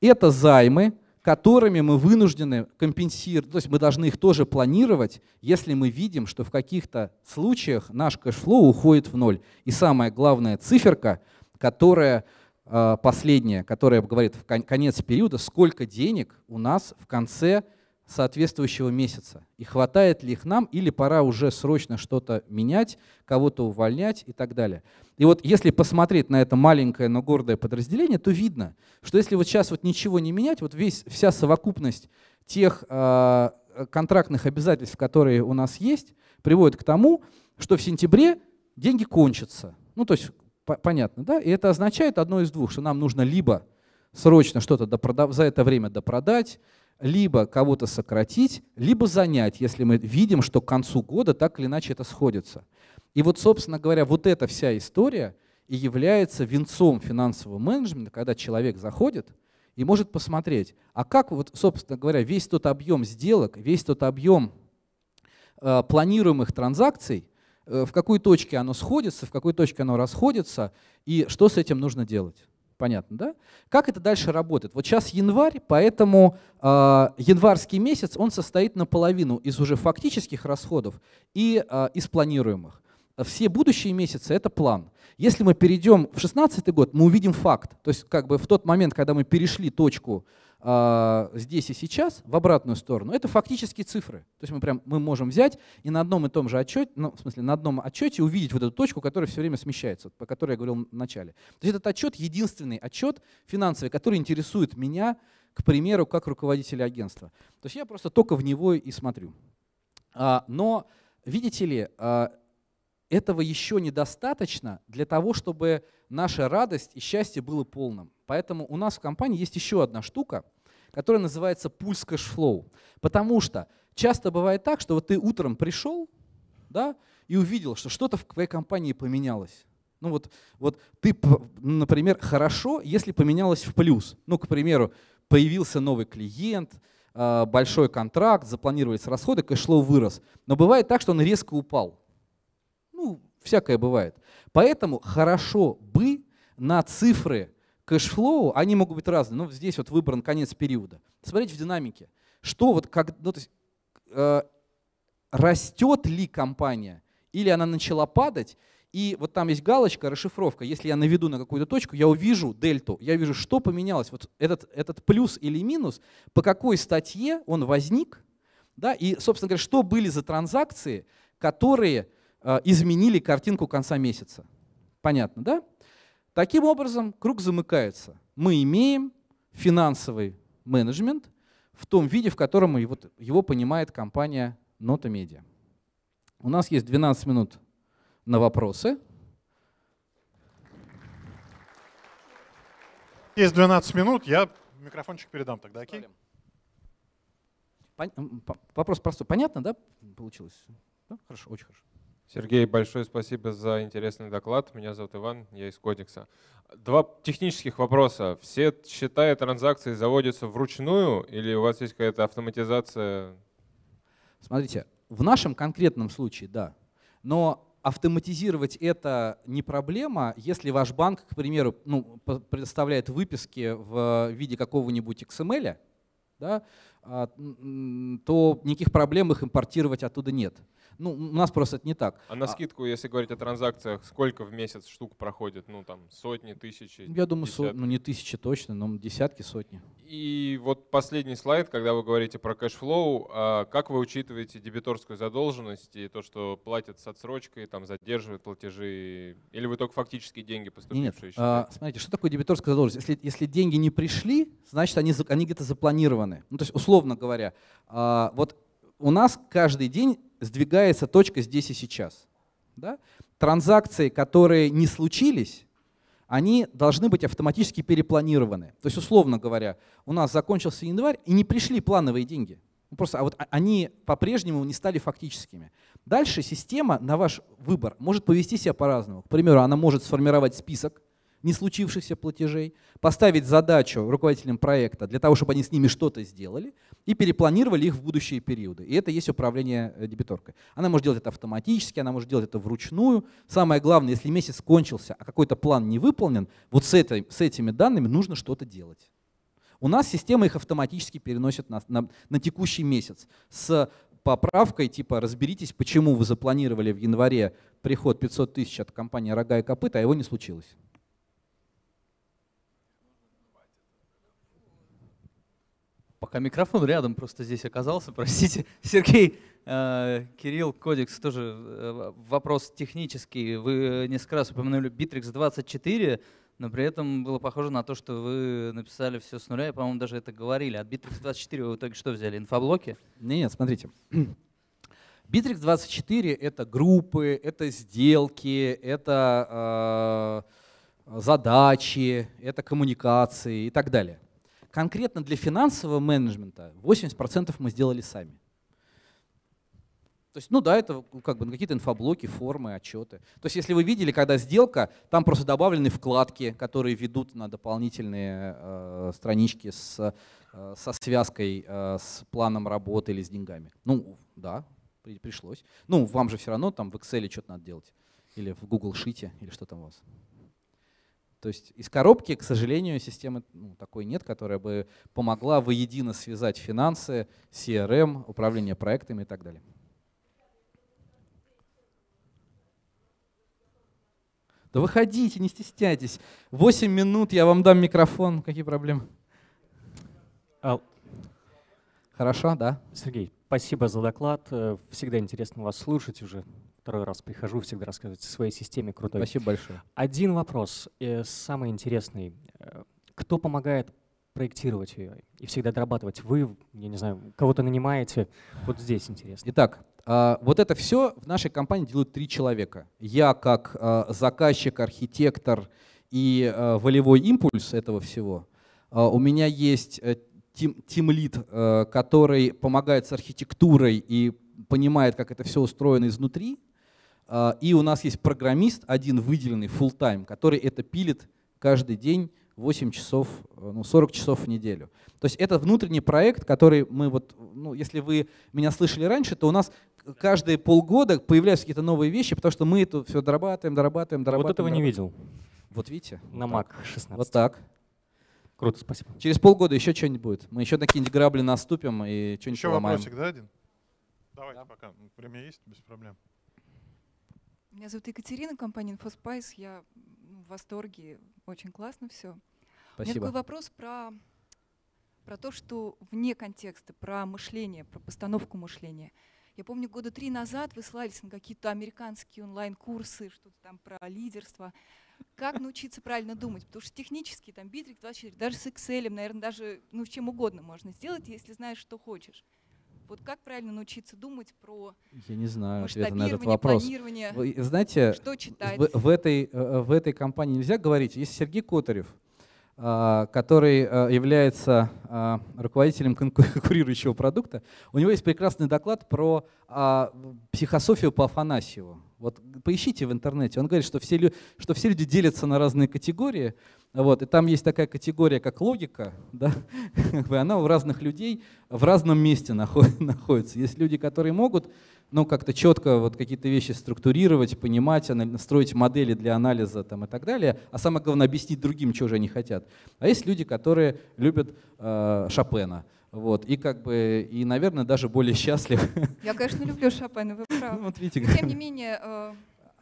Это займы, которыми мы вынуждены компенсировать, то есть мы должны их тоже планировать, если мы видим, что в каких-то случаях наш кэшфлоу уходит в ноль. И самая главная циферка, которая а, последняя, которая говорит в конец периода, сколько денег у нас в конце соответствующего месяца. И хватает ли их нам, или пора уже срочно что-то менять, кого-то увольнять и так далее. И вот если посмотреть на это маленькое, но гордое подразделение, то видно, что если вот сейчас вот ничего не менять, вот весь, вся совокупность тех э, контрактных обязательств, которые у нас есть, приводит к тому, что в сентябре деньги кончатся. Ну, то есть, понятно, да? И это означает одно из двух, что нам нужно либо срочно что-то за это время допродать, либо кого-то сократить, либо занять, если мы видим, что к концу года так или иначе это сходится. И вот, собственно говоря, вот эта вся история и является венцом финансового менеджмента, когда человек заходит и может посмотреть, а как вот, собственно говоря, весь тот объем сделок, весь тот объем э, планируемых транзакций, э, в какой точке оно сходится, в какой точке оно расходится, и что с этим нужно делать. Понятно, да? Как это дальше работает? Вот сейчас январь, поэтому э, январский месяц, он состоит наполовину из уже фактических расходов и э, из планируемых. Все будущие месяцы — это план. Если мы перейдем в 2016 год, мы увидим факт. То есть как бы в тот момент, когда мы перешли точку а, здесь и сейчас в обратную сторону, это фактически цифры. То есть мы прям мы можем взять и на одном и том же отчете, ну, в смысле, на одном отчете увидеть вот эту точку, которая все время смещается, по которой я говорил в начале. То есть этот отчет единственный отчет финансовый, который интересует меня, к примеру, как руководителя агентства. То есть я просто только в него и смотрю. А, но, видите ли, а, этого еще недостаточно для того, чтобы наша радость и счастье было полным. Поэтому у нас в компании есть еще одна штука – которая называется пульс кэшфлоу. Потому что часто бывает так, что вот ты утром пришел да, и увидел, что что-то в твоей компании поменялось. Ну вот, вот ты, например, хорошо, если поменялось в плюс. Ну, к примеру, появился новый клиент, а, большой контракт, запланировались расходы, кэшфлоу вырос. Но бывает так, что он резко упал. Ну, всякое бывает. Поэтому хорошо бы на цифры кэшфлоу, они могут быть разные, но ну, здесь вот выбран конец периода. Смотрите в динамике. Что вот как, ну, то есть, э, растет ли компания, или она начала падать, и вот там есть галочка, расшифровка. Если я наведу на какую-то точку, я увижу дельту, я вижу, что поменялось. Вот этот, этот плюс или минус, по какой статье он возник, да, и, собственно говоря, что были за транзакции, которые э, изменили картинку конца месяца. Понятно, да? Таким образом, круг замыкается. Мы имеем финансовый менеджмент в том виде, в котором его, его понимает компания Nota Media. У нас есть 12 минут на вопросы. Есть 12 минут, я микрофончик передам тогда, окей? Пон... Вопрос простой. Понятно, да, получилось? Да? Хорошо, очень хорошо. Сергей, большое спасибо за интересный доклад. Меня зовут Иван, я из Кодекса. Два технических вопроса. Все счета и транзакции заводятся вручную или у вас есть какая-то автоматизация? Смотрите, в нашем конкретном случае, да. Но автоматизировать это не проблема, если ваш банк, к примеру, ну, предоставляет выписки в виде какого-нибудь XML, да, а, то никаких проблем их импортировать оттуда нет. Ну, у нас просто это не так. А на а скидку, если говорить о транзакциях, сколько в месяц штук проходит? Ну, там, сотни, тысячи? Я думаю, со, ну, не тысячи точно, но десятки, сотни. И вот последний слайд, когда вы говорите про кэшфлоу, а как вы учитываете дебиторскую задолженность и то, что платят с отсрочкой, там, задерживают платежи, или вы только фактически деньги поступившие Нет, считаете? А, смотрите, что такое дебиторская задолженность? Если, если деньги не пришли, значит, они, они где-то запланированы регионы. Ну, то есть, условно говоря, а, вот у нас каждый день сдвигается точка здесь и сейчас. Да? Транзакции, которые не случились, они должны быть автоматически перепланированы. То есть, условно говоря, у нас закончился январь, и не пришли плановые деньги. Ну, просто, а вот а, они по-прежнему не стали фактическими. Дальше система на ваш выбор может повести себя по-разному. К примеру, она может сформировать список, не случившихся платежей, поставить задачу руководителям проекта для того, чтобы они с ними что-то сделали, и перепланировали их в будущие периоды. И это есть управление э, дебиторкой. Она может делать это автоматически, она может делать это вручную. Самое главное, если месяц кончился, а какой-то план не выполнен, вот с, этой, с этими данными нужно что-то делать. У нас система их автоматически переносит на, на, на текущий месяц с поправкой типа разберитесь, почему вы запланировали в январе приход 500 тысяч от компании «Рога и копыта», а его не случилось. пока микрофон рядом просто здесь оказался, простите. Сергей, э, Кирилл, Кодекс, тоже э, вопрос технический. Вы э, несколько раз упомянули Bittrex 24, но при этом было похоже на то, что вы написали все с нуля, и, по-моему, даже это говорили. От Bittrex 24 вы в итоге что взяли, инфоблоки? Нет, смотрите. Bittrex 24 — это группы, это сделки, это э, задачи, это коммуникации и так далее. Конкретно для финансового менеджмента 80% мы сделали сами. То есть, ну да, это ну, как бы какие-то инфоблоки, формы, отчеты. То есть, если вы видели, когда сделка, там просто добавлены вкладки, которые ведут на дополнительные э, странички с, э, со связкой, э, с планом работы или с деньгами. Ну, да, при, пришлось. Ну, вам же все равно там в Excel что-то надо делать. Или в Google Sheet, или что там у вас. То есть из коробки, к сожалению, системы ну, такой нет, которая бы помогла воедино связать финансы, CRM, эм, управление проектами и так далее. Да выходите, не стесняйтесь. 8 минут, я вам дам микрофон. Какие проблемы? Ал. Хорошо, да. Сергей, спасибо за доклад. Э, всегда интересно вас слушать уже второй раз прихожу, всегда рассказывать о своей системе крутой. Спасибо большое. Один вопрос, э, самый интересный. Э, кто помогает проектировать ее и всегда дорабатывать? Вы, я не знаю, кого-то нанимаете? Вот здесь интересно. Итак, а, вот это все в нашей компании делают три человека. Я как а, заказчик, архитектор и а, волевой импульс этого всего. У меня есть э, тимлит, который помогает с архитектурой и понимает, как это все устроено изнутри. А, и у нас есть программист, один выделенный full time, который это пилит каждый день 8 часов, э, ну, 40 часов в неделю. То есть это внутренний проект, который мы вот, ну, если вы меня слышали раньше, то у нас каждые полгода появляются какие-то новые вещи, потому что мы это все дорабатываем, дорабатываем, дорабатываем. Вот этого дорабатываем. не видел. Вот видите? На Mac 16. Вот так. Круто, спасибо. Через полгода еще что-нибудь будет. Мы еще на какие-нибудь грабли наступим и что-нибудь еще поломаем. Еще вопросик, да, один? Давайте да. пока. Время есть, без проблем. Меня зовут Екатерина, компания InfoSpice. Я в восторге, очень классно все. Спасибо. У меня такой вопрос про, про то, что вне контекста, про мышление, про постановку мышления. Я помню, года три назад вы ссылались на какие-то американские онлайн-курсы, что-то там про лидерство. Как научиться правильно думать? Потому что технически там битрик 24, даже с Excel, наверное, даже ну, чем угодно можно сделать, если знаешь, что хочешь. Вот как правильно научиться думать про Я не знаю масштабирование, на этот вопрос. Вы, знаете, что В, в, этой, э, э, в этой компании нельзя говорить. Есть Сергей Котарев, а, который э, является а, руководителем конкурирующего продукта. У него есть прекрасный доклад про а, психософию по Афанасьеву. Вот поищите в интернете. Он говорит, что все, что все люди делятся на разные категории. Вот, и там есть такая категория, как логика, да, она у разных людей в разном месте находится. Есть люди, которые могут ну, как-то четко вот какие-то вещи структурировать, понимать, строить модели для анализа там, и так далее, а самое главное объяснить другим, чего же они хотят. А есть люди, которые любят э, Шопена, вот, и как бы, и, наверное, даже более счастлив. Я, конечно, люблю Шопена, вы правы. Ну, вот видите, Но, тем не менее, э,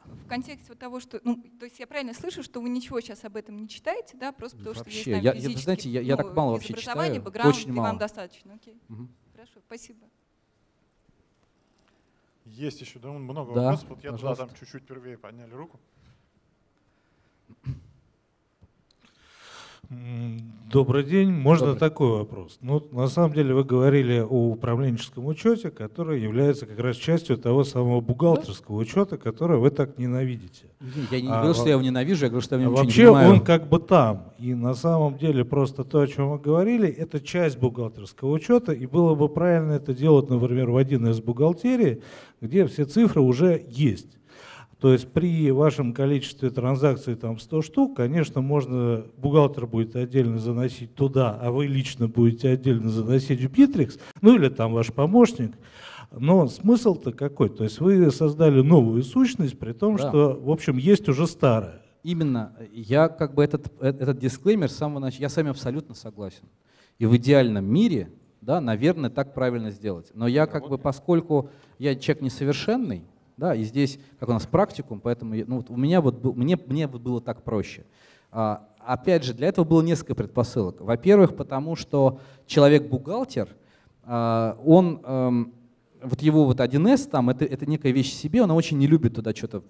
в контексте вот того, что, ну, то есть я правильно слышу, что вы ничего сейчас об этом не читаете, да, просто потому вообще, что есть, там, я, я, знаете, я, я ну, так мало вообще читаю, очень мало. вам достаточно, окей. Угу. Хорошо, спасибо. Есть еще, да, много да, вопросов. Вот я туда там чуть-чуть первее подняли руку. Добрый день. Можно Добрый. такой вопрос? Ну, на самом деле вы говорили о управленческом учете, который является как раз частью того самого бухгалтерского учета, который вы так ненавидите. Я не а говорил, а, что я его ненавижу, я говорю, что я в Вообще не понимаю. он как бы там. И на самом деле просто то, о чем вы говорили, это часть бухгалтерского учета, и было бы правильно это делать, например, в один из бухгалтерий, где все цифры уже есть. То есть при вашем количестве транзакций там 100 штук, конечно, можно, бухгалтер будет отдельно заносить туда, а вы лично будете отдельно заносить в Bittrex, ну или там ваш помощник. Но смысл-то какой? То есть вы создали новую сущность, при том, да. что, в общем, есть уже старая. Именно. Я как бы этот, э, этот дисклеймер с самого начала, я с вами абсолютно согласен. И в идеальном мире, да, наверное, так правильно сделать. Но я как бы, поскольку я человек несовершенный, да, и здесь, как у нас практикум, поэтому ну, вот у меня вот мне, мне вот было так проще. А, опять же, для этого было несколько предпосылок. Во-первых, потому что человек-бухгалтер, а, он, а, вот его вот 1С там, это, это некая вещь в себе, она очень не любит туда что-то,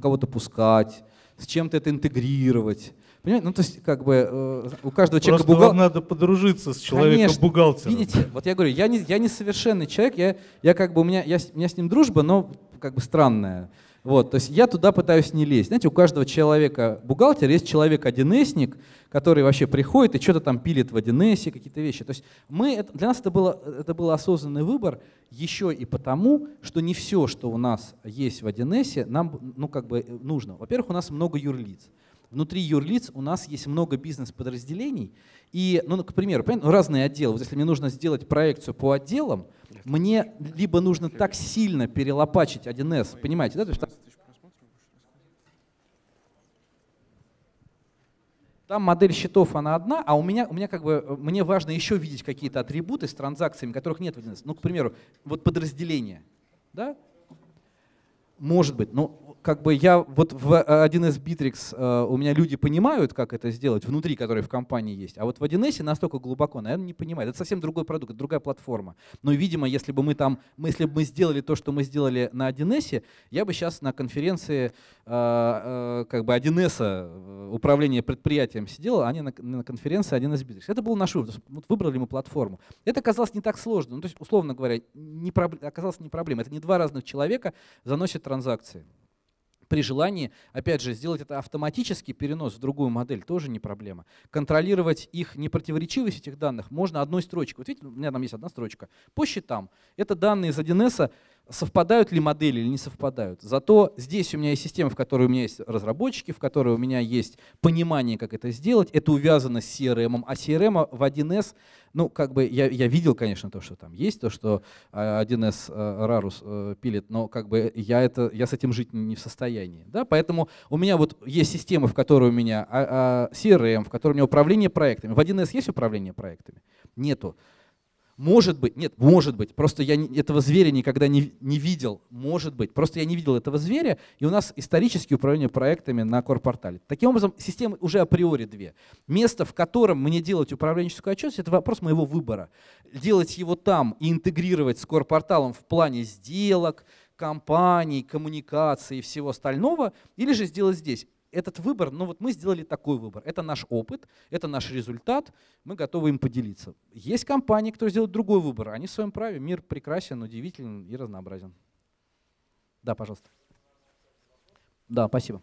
кого-то пускать, с чем-то это интегрировать. Понимаете? Ну, то есть, как бы э, у каждого человека бухгалтер. надо подружиться с человеком бухгалтером. Видите, вот я говорю, я не, я не совершенный человек, я, я как бы у меня, я, у меня с ним дружба, но как бы странная. Вот, то есть я туда пытаюсь не лезть. Знаете, у каждого человека бухгалтер есть человек 1 который вообще приходит и что-то там пилит в 1 какие-то вещи. То есть мы, для нас это, было, это был осознанный выбор еще и потому, что не все, что у нас есть в 1 нам ну, как бы нужно. Во-первых, у нас много юрлиц. Внутри юрлиц у нас есть много бизнес-подразделений. И, ну, к примеру, ну, разные отделы. Вот если мне нужно сделать проекцию по отделам, мне либо нужно так сильно перелопачить 1С, понимаете, да? То есть, там, модель счетов, она одна, а у меня, у меня как бы, э, мне важно еще видеть какие-то атрибуты с транзакциями, которых нет в 1С. Ну, к примеру, вот подразделение, да? Может быть, но как бы я вот в 1С э, Bittrex э, у меня люди понимают, как это сделать, внутри которые в компании есть, а вот в 1С настолько глубоко, наверное, не понимают. Это совсем другой продукт, это другая платформа. Но, видимо, если бы мы там, если бы мы сделали то, что мы сделали на 1С, я бы сейчас на конференции э, как бы 1С управление предприятием сидел, а не на, на конференции 1С Bittrex. Это был наш выбор. Вот выбрали мы платформу. Это оказалось не так сложно. Ну, то есть, условно говоря, не проб... оказалось не проблема. Это не два разных человека заносят транзакции при желании, опять же, сделать это автоматический перенос в другую модель тоже не проблема. Контролировать их непротиворечивость этих данных можно одной строчкой. Вот видите, у меня там есть одна строчка. По счетам. Это данные из 1С совпадают ли модели или не совпадают. Зато здесь у меня есть система, в которой у меня есть разработчики, в которой у меня есть понимание, как это сделать. Это увязано с CRM. А CRM в 1С, ну, как бы я, я видел, конечно, то, что там есть, то, что 1С а, э, Rarus э, пилит, но как бы я, это, я с этим жить не в состоянии. Да? Поэтому у меня вот есть система, в которой у меня а, а, CRM, в которой у меня управление проектами. В 1С есть управление проектами? Нету. Может быть, нет, может быть, просто я этого зверя никогда не, не видел. Может быть, просто я не видел этого зверя, и у нас исторически управление проектами на корпортале. Таким образом, системы уже априори две. Место, в котором мне делать управленческую отчетность, это вопрос моего выбора. Делать его там и интегрировать с корпорталом в плане сделок, компаний, коммуникации и всего остального, или же сделать здесь этот выбор, ну вот мы сделали такой выбор. Это наш опыт, это наш результат, мы готовы им поделиться. Есть компании, которые сделают другой выбор. Они в своем праве. Мир прекрасен, удивителен и разнообразен. Да, пожалуйста. Да, спасибо.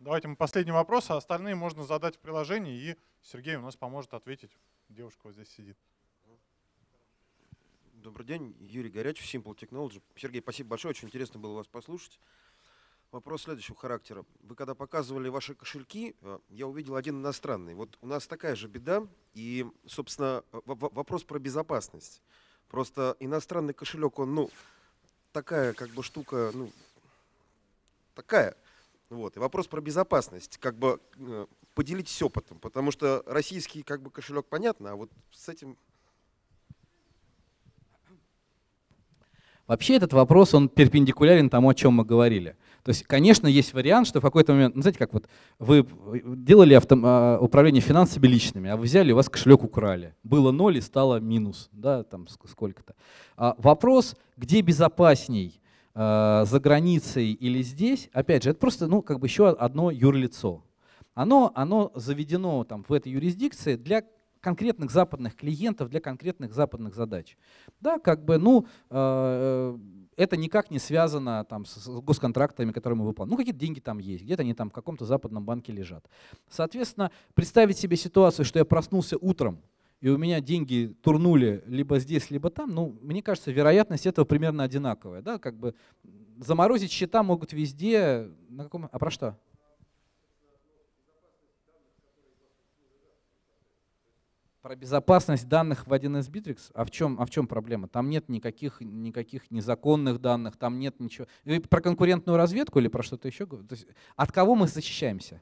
Давайте мы последний вопрос, а остальные можно задать в приложении, и Сергей у нас поможет ответить. Девушка вот здесь сидит. Добрый день, Юрий Горячев, Simple Technology. Сергей, спасибо большое, очень интересно было вас послушать. Вопрос следующего характера. Вы когда показывали ваши кошельки, э, я увидел один иностранный. Вот у нас такая же беда, и, собственно, э, вопрос про безопасность. Просто иностранный кошелек, он, ну, такая как бы штука, ну, такая. Вот. И вопрос про безопасность. Как бы э, поделитесь опытом, потому что российский как бы кошелек понятно, а вот с этим Вообще этот вопрос, он перпендикулярен тому, о чем мы говорили. То есть, конечно, есть вариант, что в какой-то момент, ну, знаете, как вот вы делали авто, а, управление финансами личными, а вы взяли, у вас кошелек украли. Было ноль и стало минус, да, там сколько-то. А вопрос, где безопасней, а, за границей или здесь, опять же, это просто, ну, как бы еще одно юрлицо. Оно, оно заведено там в этой юрисдикции для конкретных западных клиентов для конкретных западных задач. Да, как бы, ну, э, э, это никак не связано там, с, с госконтрактами, которые мы выполняем. Ну, какие-то деньги там есть, где-то они там в каком-то западном банке лежат. Соответственно, представить себе ситуацию, что я проснулся утром, и у меня деньги турнули либо здесь, либо там, ну, мне кажется, вероятность этого примерно одинаковая. Да? Как бы заморозить счета могут везде. На каком... А про что? про безопасность данных в 1С Bittrex, а в чем, а в чем проблема? Там нет никаких, никаких незаконных данных, там нет ничего. Вы про конкурентную разведку или про что-то еще? То есть, от кого мы защищаемся?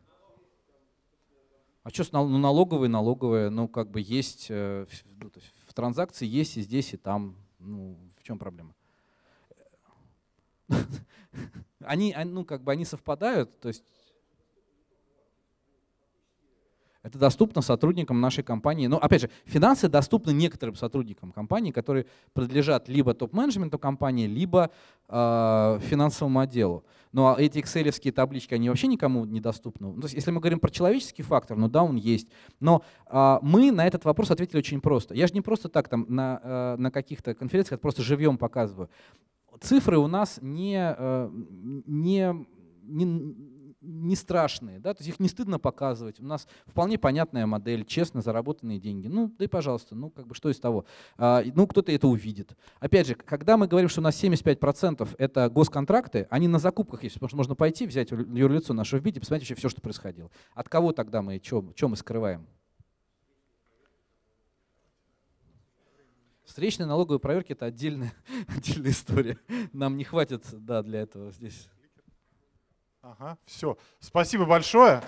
А что, ну, налоговые, налоговые, ну, как бы есть, э, ну, есть в транзакции есть и здесь, и там. Ну, в чем проблема? Они, а, ну, как бы они совпадают, то есть это доступно сотрудникам нашей компании. Но опять же, финансы доступны некоторым сотрудникам компании, которые принадлежат либо топ-менеджменту компании, либо э, финансовому отделу. Но эти экселевские таблички, они вообще никому не доступны. Ну, то есть, если мы говорим про человеческий фактор, ну да, он есть. Но э, мы на этот вопрос ответили очень просто. Я же не просто так там на, э, на каких-то конференциях просто живьем показываю. Цифры у нас не, э, не, не не страшные, да, то есть их не стыдно показывать. У нас вполне понятная модель, честно заработанные деньги. Ну, да и пожалуйста, ну, как бы что из того? А, ну, кто-то это увидит. Опять же, когда мы говорим, что у нас 75% это госконтракты, они на закупках есть, потому что можно пойти, взять юрлицо наше вбить и посмотреть вообще все, что происходило. От кого тогда мы, чем мы скрываем? Встречные налоговые проверки — это отдельная, отдельная история. Нам не хватит да, для этого здесь Ага, все. Спасибо большое.